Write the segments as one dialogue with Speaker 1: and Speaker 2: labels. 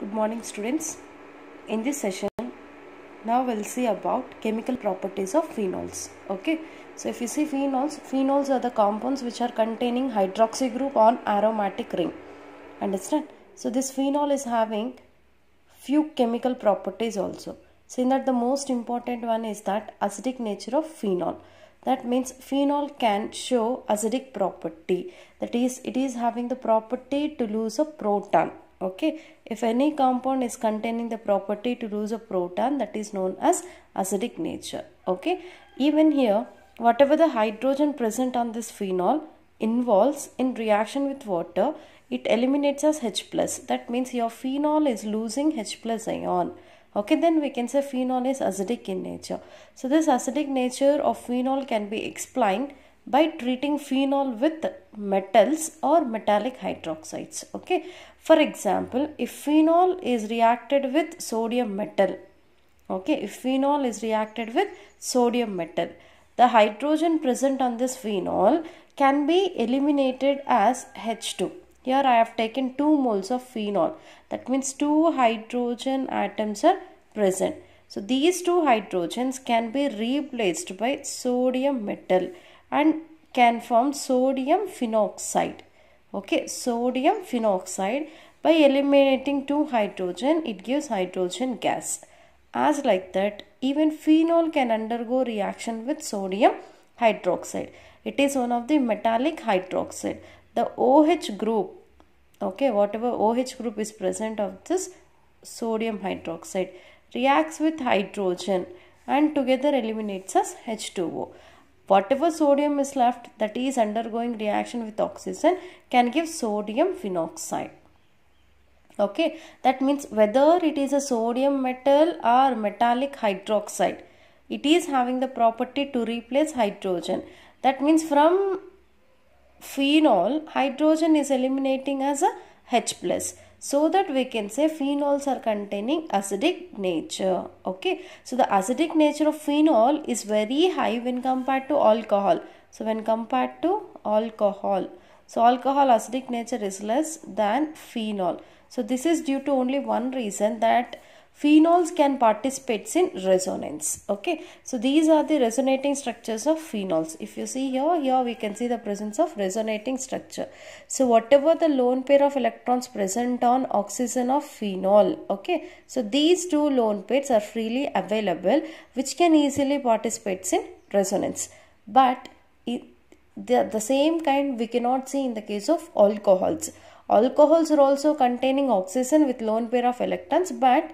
Speaker 1: good morning students in this session now we'll see about chemical properties of phenols okay so if you see phenols phenols are the compounds which are containing hydroxy group on aromatic ring understand so this phenol is having few chemical properties also seeing that the most important one is that acidic nature of phenol that means phenol can show acidic property that is it is having the property to lose a proton okay if any compound is containing the property to lose a proton that is known as acidic nature. Okay. Even here whatever the hydrogen present on this phenol involves in reaction with water it eliminates as H plus. That means your phenol is losing H plus ion okay then we can say phenol is acidic in nature so this acidic nature of phenol can be explained by treating phenol with metals or metallic hydroxides okay for example if phenol is reacted with sodium metal okay if phenol is reacted with sodium metal the hydrogen present on this phenol can be eliminated as H2 here I have taken 2 moles of phenol that means 2 hydrogen atoms are present so these two hydrogens can be replaced by sodium metal and can form sodium phenoxide okay sodium phenoxide by eliminating two hydrogen it gives hydrogen gas as like that even phenol can undergo reaction with sodium hydroxide it is one of the metallic hydroxide the OH group okay whatever OH group is present of this sodium hydroxide reacts with hydrogen and together eliminates as H2O Whatever sodium is left that is undergoing reaction with oxygen can give sodium phenoxide. Okay, that means whether it is a sodium metal or metallic hydroxide, it is having the property to replace hydrogen. That means from phenol, hydrogen is eliminating as a H plus so that we can say phenols are containing acidic nature okay so the acidic nature of phenol is very high when compared to alcohol so when compared to alcohol so alcohol acidic nature is less than phenol so this is due to only one reason that phenols can participate in resonance okay so these are the resonating structures of phenols if you see here here we can see the presence of resonating structure so whatever the lone pair of electrons present on oxygen of phenol okay so these two lone pairs are freely available which can easily participate in resonance but the, the same kind we cannot see in the case of alcohols alcohols are also containing oxygen with lone pair of electrons but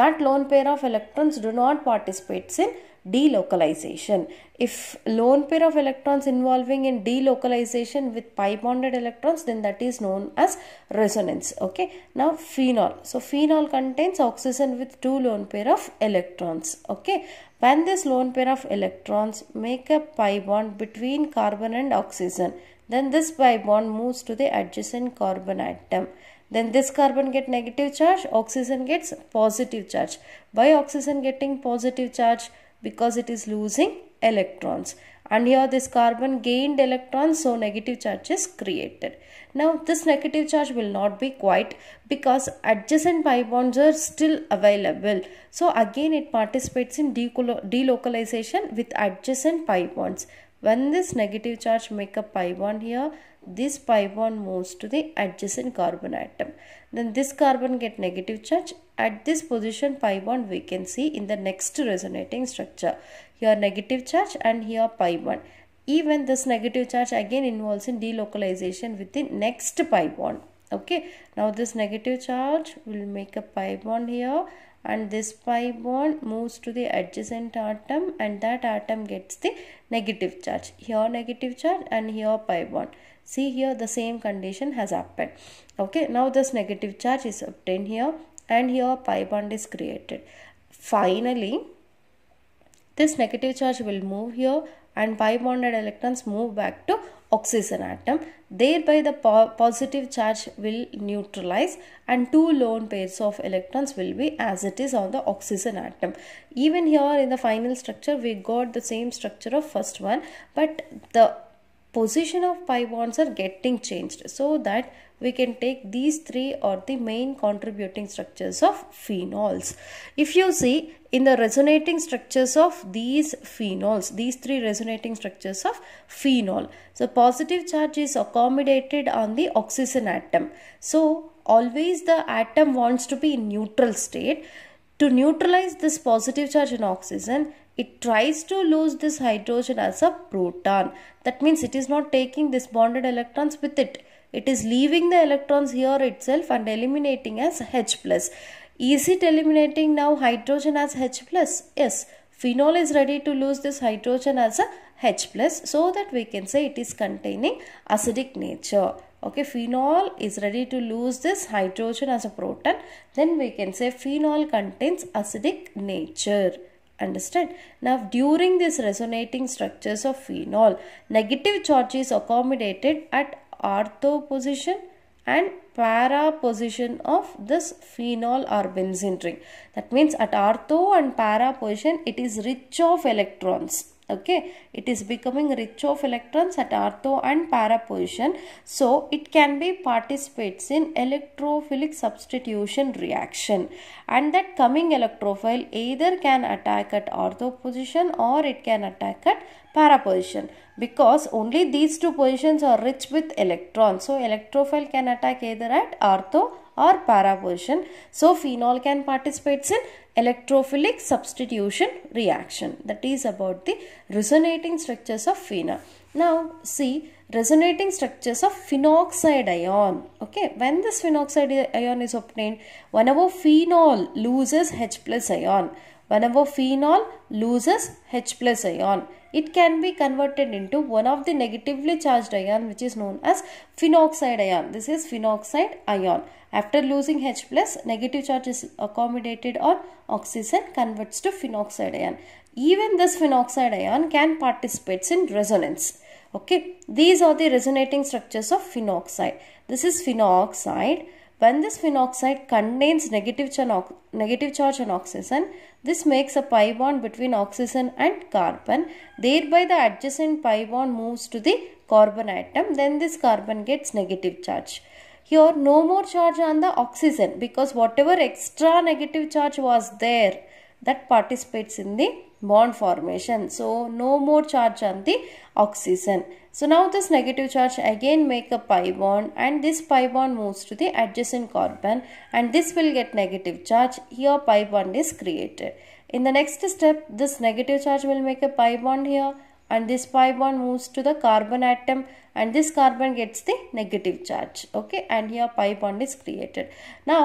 Speaker 1: that lone pair of electrons do not participate in delocalization. If lone pair of electrons involving in delocalization with pi bonded electrons then that is known as resonance. Okay. Now phenol. So phenol contains oxygen with two lone pair of electrons. Okay. When this lone pair of electrons make a pi bond between carbon and oxygen then this pi bond moves to the adjacent carbon atom then this carbon get negative charge oxygen gets positive charge why oxygen getting positive charge because it is losing electrons and here this carbon gained electrons so negative charge is created now this negative charge will not be quite because adjacent pi bonds are still available so again it participates in delocalization with adjacent pi bonds when this negative charge make a pi bond here this pi bond moves to the adjacent carbon atom. Then this carbon get negative charge. At this position pi bond we can see in the next resonating structure. Here negative charge and here pi bond. Even this negative charge again involves in delocalization with the next pi bond. Okay. Now this negative charge will make a pi bond here and this pi bond moves to the adjacent atom and that atom gets the negative charge. Here negative charge and here pi bond see here the same condition has happened okay now this negative charge is obtained here and here pi bond is created finally this negative charge will move here and pi bonded electrons move back to oxygen atom thereby the po positive charge will neutralize and two lone pairs of electrons will be as it is on the oxygen atom even here in the final structure we got the same structure of first one but the position of pi bonds are getting changed so that we can take these three are the main contributing structures of phenols. If you see in the resonating structures of these phenols, these three resonating structures of phenol. So positive charge is accommodated on the oxygen atom. So always the atom wants to be in neutral state. To neutralize this positive charge in oxygen, it tries to lose this hydrogen as a proton that means it is not taking this bonded electrons with it it is leaving the electrons here itself and eliminating as H plus is it eliminating now hydrogen as H plus yes phenol is ready to lose this hydrogen as a H plus so that we can say it is containing acidic nature okay phenol is ready to lose this hydrogen as a proton then we can say phenol contains acidic nature Understand? Now, during these resonating structures of phenol, negative charge is accommodated at ortho position and para position of this phenol or benzene ring. That means at ortho and para position, it is rich of electrons okay it is becoming rich of electrons at ortho and para position so it can be participates in electrophilic substitution reaction and that coming electrophile either can attack at ortho position or it can attack at para position because only these two positions are rich with electrons. So electrophile can attack either at ortho or para position. So phenol can participates in electrophilic substitution reaction. That is about the resonating structures of phenol. Now see resonating structures of phenoxide ion. Okay, when this phenoxide ion is obtained, whenever phenol loses H plus ion, Whenever phenol loses H plus ion, it can be converted into one of the negatively charged ion which is known as phenoxide ion. This is phenoxide ion. After losing H plus, negative charge is accommodated on oxygen converts to phenoxide ion. Even this phenoxide ion can participate in resonance. Okay, these are the resonating structures of phenoxide. This is phenoxide when this phenoxide contains negative, negative charge on oxygen, this makes a pi bond between oxygen and carbon. Thereby the adjacent pi bond moves to the carbon atom. Then this carbon gets negative charge here no more charge on the oxygen because whatever extra negative charge was there that participates in the bond formation. So no more charge on the oxygen. So now this negative charge again make a pi bond and this pi bond moves to the adjacent carbon and this will get negative charge. Here pi bond is created. In the next step, this negative charge will make a pi bond here and this pi bond moves to the carbon atom and this carbon gets the negative charge okay and here pi bond is created now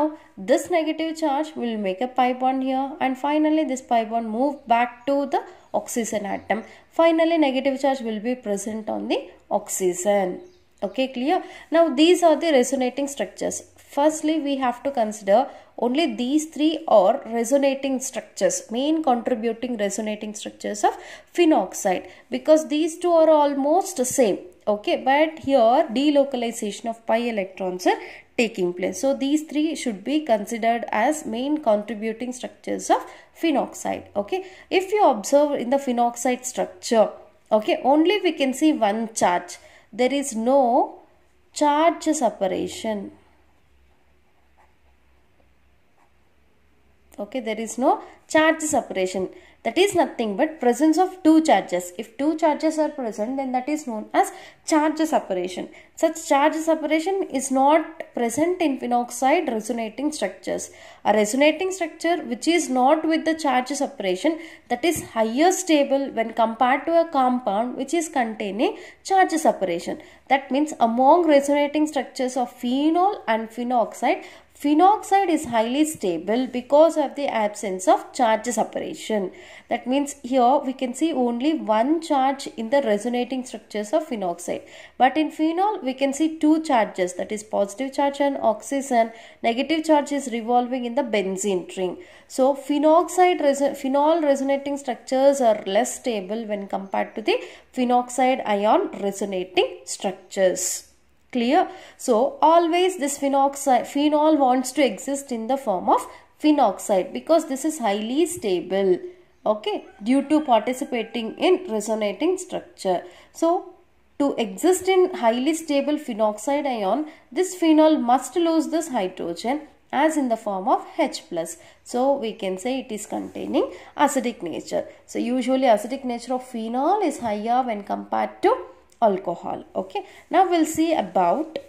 Speaker 1: this negative charge will make a pi bond here and finally this pi bond move back to the oxygen atom finally negative charge will be present on the oxygen okay clear now these are the resonating structures firstly we have to consider only these three are resonating structures main contributing resonating structures of phenoxide because these two are almost same okay but here delocalization of pi electrons are taking place so these three should be considered as main contributing structures of phenoxide okay if you observe in the phenoxide structure okay only we can see one charge there is no charge separation okay there is no charge separation that is nothing but presence of two charges. If two charges are present then that is known as charge separation. Such charge separation is not present in phenoxide resonating structures. A resonating structure which is not with the charge separation that is higher stable when compared to a compound which is containing charge separation. That means among resonating structures of phenol and phenoxide Phenoxide is highly stable because of the absence of charge separation. That means here we can see only one charge in the resonating structures of phenoxide. But in phenol we can see two charges that is positive charge and oxygen. Negative charge is revolving in the benzene ring. So phenoxide phenol resonating structures are less stable when compared to the phenoxide ion resonating structures. Clear? So always this phenol wants to exist in the form of phenoxide because this is highly stable. Okay, due to participating in resonating structure. So to exist in highly stable phenoxide ion, this phenol must lose this hydrogen as in the form of H+. plus. So we can say it is containing acidic nature. So usually acidic nature of phenol is higher when compared to alcohol okay now we'll see about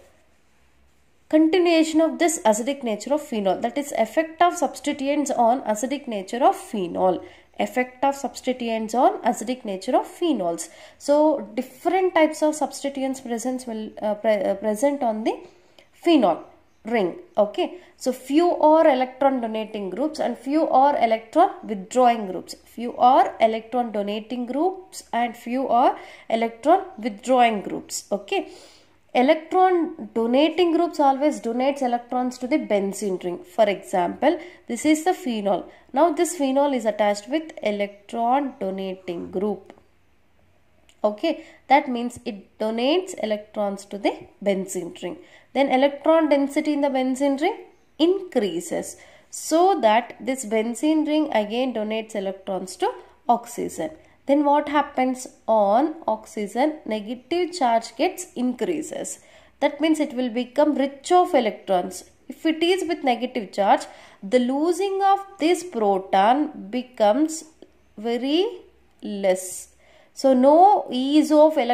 Speaker 1: continuation of this acidic nature of phenol that is effect of substituents on acidic nature of phenol effect of substituents on acidic nature of phenols so different types of substituents presence will uh, pre uh, present on the phenol ring okay so few or electron donating groups and few or electron withdrawing groups few or electron donating groups and few or electron withdrawing groups okay electron donating groups always donates electrons to the benzene ring for example this is the phenol now this phenol is attached with electron donating group okay that means it donates electrons to the benzene ring then electron density in the benzene ring increases so that this benzene ring again donates electrons to oxygen then what happens on oxygen negative charge gets increases that means it will become rich of electrons if it is with negative charge the losing of this proton becomes very less so no ease of uh,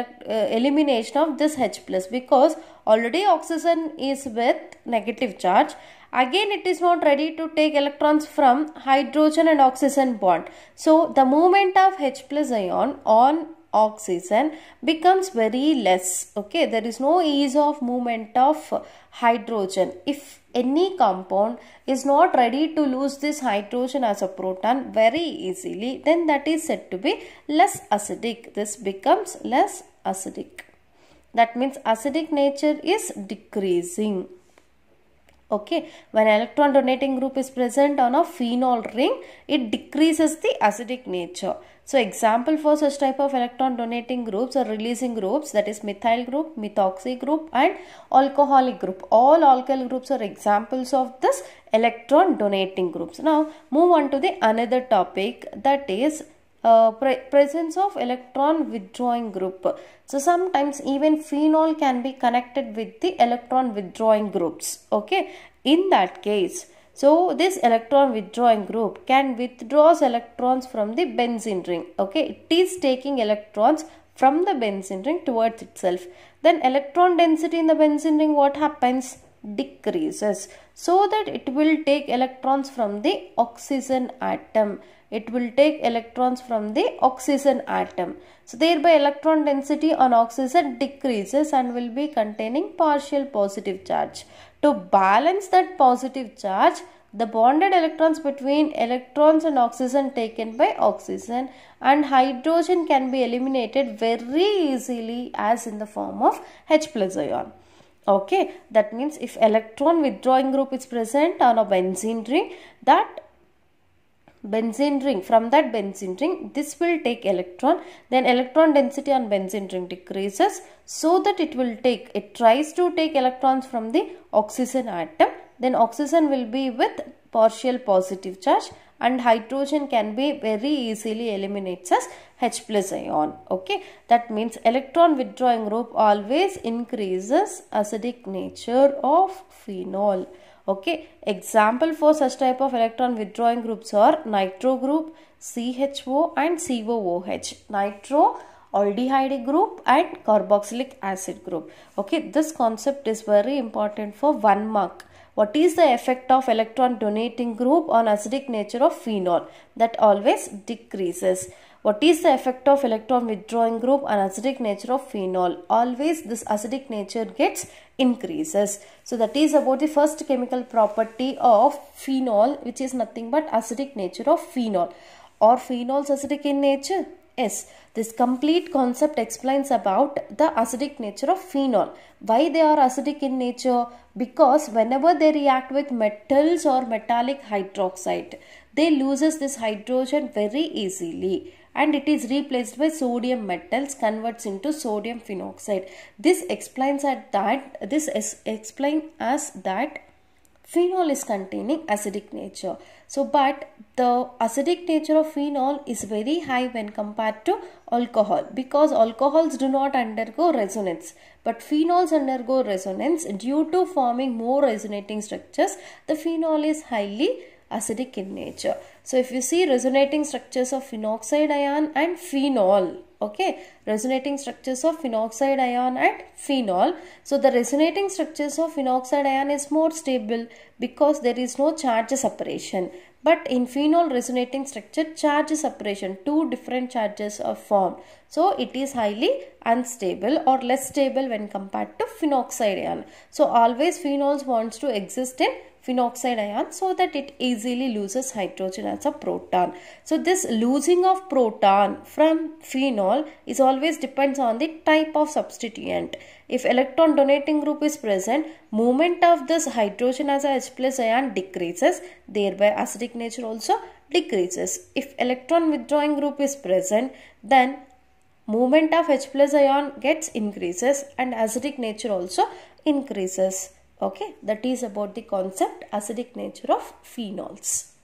Speaker 1: elimination of this H plus because already oxygen is with negative charge. Again it is not ready to take electrons from hydrogen and oxygen bond. So the movement of H plus ion on oxygen becomes very less okay there is no ease of movement of hydrogen if any compound is not ready to lose this hydrogen as a proton very easily then that is said to be less acidic this becomes less acidic that means acidic nature is decreasing okay when electron donating group is present on a phenol ring it decreases the acidic nature so example for such type of electron donating groups or releasing groups that is methyl group methoxy group and alcoholic group all alkyl groups are examples of this electron donating groups now move on to the another topic that is uh, pre presence of electron withdrawing group. So sometimes even phenol can be connected with the electron withdrawing groups. Okay. In that case, so this electron withdrawing group can withdraws electrons from the benzene ring. Okay. It is taking electrons from the benzene ring towards itself. Then electron density in the benzene ring what happens? decreases so that it will take electrons from the oxygen atom it will take electrons from the oxygen atom so thereby electron density on oxygen decreases and will be containing partial positive charge to balance that positive charge the bonded electrons between electrons and oxygen taken by oxygen and hydrogen can be eliminated very easily as in the form of H plus ion okay that means if electron withdrawing group is present on a benzene ring that benzene ring from that benzene ring this will take electron then electron density on benzene ring decreases so that it will take it tries to take electrons from the oxygen atom then oxygen will be with partial positive charge and hydrogen can be very easily eliminates as H plus ion. Okay, that means electron withdrawing group always increases acidic nature of phenol. Okay, example for such type of electron withdrawing groups are nitro group, CHO and COOH. Nitro aldehyde group and carboxylic acid group. Okay, this concept is very important for one mark. What is the effect of electron donating group on acidic nature of phenol? That always decreases. What is the effect of electron withdrawing group on acidic nature of phenol? Always this acidic nature gets increases. So that is about the first chemical property of phenol which is nothing but acidic nature of phenol. Or phenols acidic in nature? Yes, this complete concept explains about the acidic nature of phenol. Why they are acidic in nature? Because whenever they react with metals or metallic hydroxide, they loses this hydrogen very easily and it is replaced by sodium metals converts into sodium phenoxide this explains that this is explained as that phenol is containing acidic nature so but the acidic nature of phenol is very high when compared to alcohol because alcohols do not undergo resonance but phenols undergo resonance due to forming more resonating structures the phenol is highly acidic in nature so if you see resonating structures of phenoxide ion and phenol okay resonating structures of phenoxide ion and phenol so the resonating structures of phenoxide ion is more stable because there is no charge separation but in phenol resonating structure charge separation two different charges are formed so it is highly unstable or less stable when compared to phenoxide ion so always phenols wants to exist in phenoxide ion so that it easily loses hydrogen as a proton. So this losing of proton from phenol is always depends on the type of substituent. If electron donating group is present, movement of this hydrogen as a H plus ion decreases, thereby acidic nature also decreases. If electron withdrawing group is present, then movement of H plus ion gets increases and acidic nature also increases. Okay, that is about the concept acidic nature of phenols.